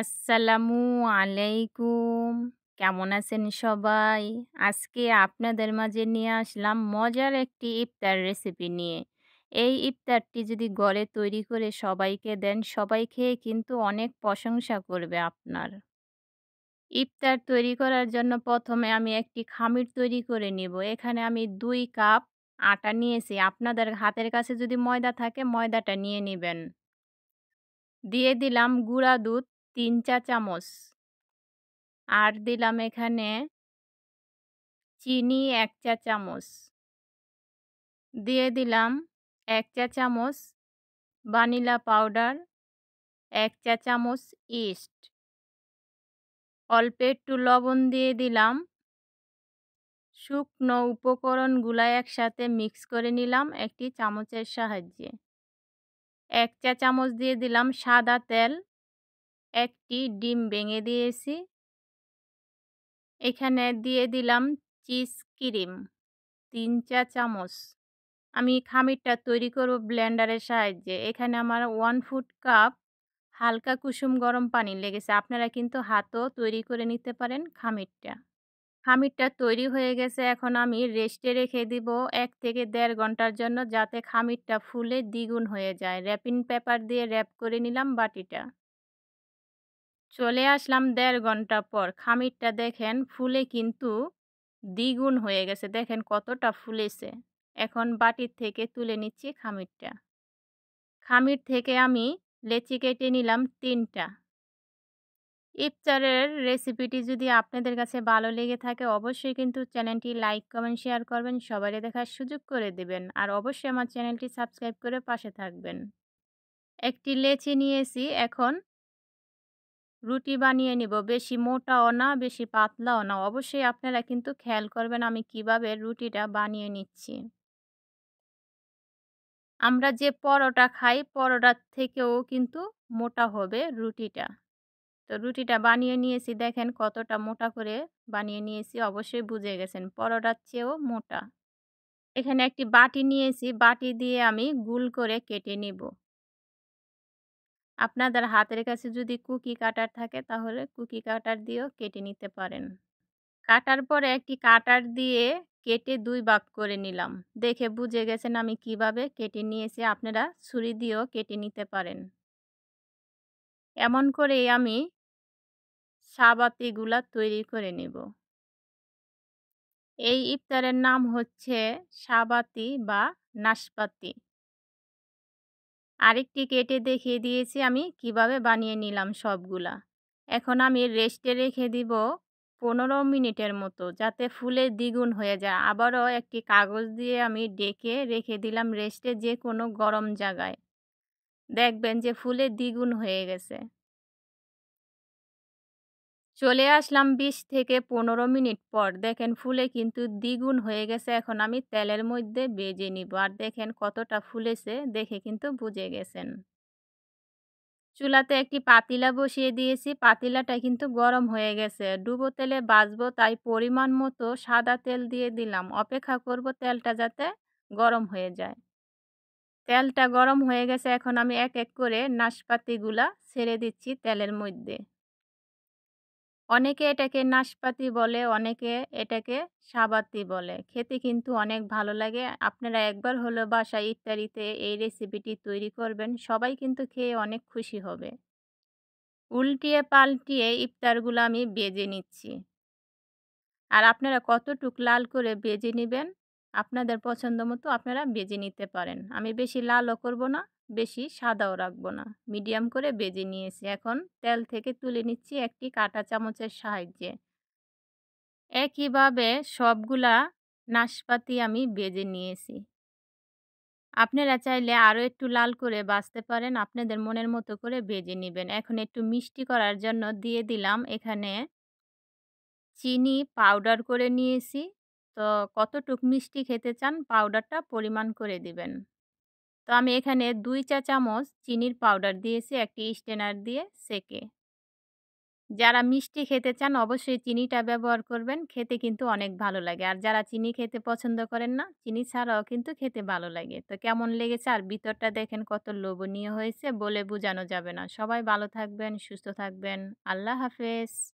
আসসালামু আলাইকুম কেমন আছেন সবাই আজকে আপনাদের মাঝে নিয়ে আসলাম মজার একটি ইফতার রেসিপি নিয়ে এই ইফতারটি যদি গড়ে তৈরি করে সবাইকে দেন সবাই খেয়ে কিন্তু অনেক প্রশংসা করবে আপনার ইফতার তৈরি করার জন্য প্রথমে আমি একটি খামির তৈরি করে নিব এখানে আমি দুই কাপ আটা নিয়েছি আপনাদের হাতের কাছে যদি ময়দা থাকে ময়দাটা নিয়ে নেবেন দিয়ে দিলাম গুঁড়া দুধ তিন চা চামচ আর দিলাম এখানে চিনি এক চা চামচ দিয়ে দিলাম এক চা চামচ বানিলা পাউডার এক চা চামচ ইস্ট অল্প একটু লবণ দিয়ে দিলাম শুকনো উপকরণগুলা একসাথে মিক্স করে নিলাম একটি চামচের সাহায্যে এক চা চামচ দিয়ে দিলাম সাদা তেল একটি ডিম ভেঙে দিয়েছি এখানে দিয়ে দিলাম চিজ ক্রিম তিন চা চামচ আমি খামিরটা তৈরি করব ব্লেন্ডারের সাহায্যে এখানে আমার ওয়ান ফুট কাপ হালকা কুসুম গরম পানি লেগেছে আপনারা কিন্তু হাতও তৈরি করে নিতে পারেন খামিরটা খামিরটা তৈরি হয়ে গেছে এখন আমি রেস্টে রেখে দিব এক থেকে দেড় ঘন্টার জন্য যাতে খামিরটা ফুলে দ্বিগুণ হয়ে যায় র্যাপিং পেপার দিয়ে র্যাপ করে নিলাম বাটিটা চলে আসলাম দেড় ঘন্টা পর খামিরটা দেখেন ফুলে কিন্তু দ্বিগুণ হয়ে গেছে দেখেন কতটা ফুলেছে এখন বাটির থেকে তুলে নিচ্ছি খামিরটা খামির থেকে আমি লেচি কেটে নিলাম তিনটা ইফতারের রেসিপিটি যদি আপনাদের কাছে ভালো লেগে থাকে অবশ্যই কিন্তু চ্যানেলটি লাইক কমেন্ট শেয়ার করবেন সবারই দেখার সুযোগ করে দেবেন আর অবশ্যই আমার চ্যানেলটি সাবস্ক্রাইব করে পাশে থাকবেন একটি লেচি নিয়েছি এখন রুটি বানিয়ে নিব বেশি মোটাও না বেশি পাতলাও না অবশ্যই আপনারা কিন্তু খেয়াল করবেন আমি কিভাবে রুটিটা বানিয়ে নিচ্ছি আমরা যে পরোটা খাই পরোটার থেকেও কিন্তু মোটা হবে রুটিটা তো রুটিটা বানিয়ে নিয়েছি দেখেন কতটা মোটা করে বানিয়ে নিয়েছি অবশ্যই বুঝে গেছেন পরোটার চেয়েও মোটা এখানে একটি বাটি নিয়েছি বাটি দিয়ে আমি গুল করে কেটে নিব আপনাদের হাতের কাছে যদি কুকি কাটার থাকে তাহলে কুকি কাটার দিয়েও কেটে নিতে পারেন কাটার পরে একটি কাটার দিয়ে কেটে দুই ভাগ করে নিলাম দেখে বুঝে গেছেন আমি কিভাবে কেটে নিয়েছি আপনারা ছুরি দিয়েও কেটে নিতে পারেন এমন করে আমি সাবাতিগুলা তৈরি করে নেব এই ইফতারের নাম হচ্ছে সাবাতি বা নাশপাতি আরেকটি কেটে দেখিয়ে দিয়েছি আমি কিভাবে বানিয়ে নিলাম সবগুলা এখন আমি রেস্টে রেখে দিব পনেরো মিনিটের মতো যাতে ফুলে দ্বিগুণ হয়ে যায় আবারও একটি কাগজ দিয়ে আমি ডেকে রেখে দিলাম রেস্টে যে কোনো গরম জায়গায় দেখবেন যে ফুলে দ্বিগুণ হয়ে গেছে চলে আসলাম বিশ থেকে পনেরো মিনিট পর দেখেন ফুলে কিন্তু দ্বিগুণ হয়ে গেছে এখন আমি তেলের মধ্যে বেজে নিব আর দেখেন কতটা ফুলেছে দেখে কিন্তু বুঝে গেছেন চুলাতে একটি পাতিলা বসিয়ে দিয়েছি পাতিলাটা কিন্তু গরম হয়ে গেছে ডুবো তেলে বাজব তাই পরিমাণ মতো সাদা তেল দিয়ে দিলাম অপেক্ষা করব তেলটা যাতে গরম হয়ে যায় তেলটা গরম হয়ে গেছে এখন আমি এক এক করে নাশপাতিগুলা ছেড়ে দিচ্ছি তেলের মধ্যে অনেকে এটাকে নাশপাতি বলে অনেকে এটাকে সাবাতি বলে খেতে কিন্তু অনেক ভালো লাগে আপনারা একবার হলো বাসায় ইত্যাদিতে এই রেসিপিটি তৈরি করবেন সবাই কিন্তু খেয়ে অনেক খুশি হবে উল্টিয়ে পাল্টিয়ে ইফতারগুলো আমি বেজে নিচ্ছি আর আপনারা কতটুক লাল করে বেজে নেবেন আপনাদের পছন্দ মতো আপনারা বেজে নিতে পারেন আমি বেশি লালও করব না বেশি সাদাও রাখবো না মিডিয়াম করে বেজে নিয়েছি এখন তেল থেকে তুলে নিচ্ছি একটি কাটা চামচের সাহায্যে একইভাবে সবগুলা নাশপাতি আমি বেজে নিয়েছি আপনারা চাইলে আরও একটু লাল করে বাঁচতে পারেন আপনাদের মনের মতো করে বেজে নেবেন এখন একটু মিষ্টি করার জন্য দিয়ে দিলাম এখানে চিনি পাউডার করে নিয়েছি তো কতটুক মিষ্টি খেতে চান পাউডারটা পরিমাণ করে দিবেন তো আমি এখানে দুই চা চামচ চিনির পাউডার দিয়েছি একটি স্টেনার দিয়ে সেকে যারা মিষ্টি খেতে চান অবশ্যই চিনিটা ব্যবহার করবেন খেতে কিন্তু অনেক ভালো লাগে আর যারা চিনি খেতে পছন্দ করেন না চিনি ছাড়াও কিন্তু খেতে ভালো লাগে তো কেমন লেগেছে আর ভিতরটা দেখেন কত লোভনীয় হয়েছে বলে বোঝানো যাবে না সবাই ভালো থাকবেন সুস্থ থাকবেন আল্লাহ হাফেজ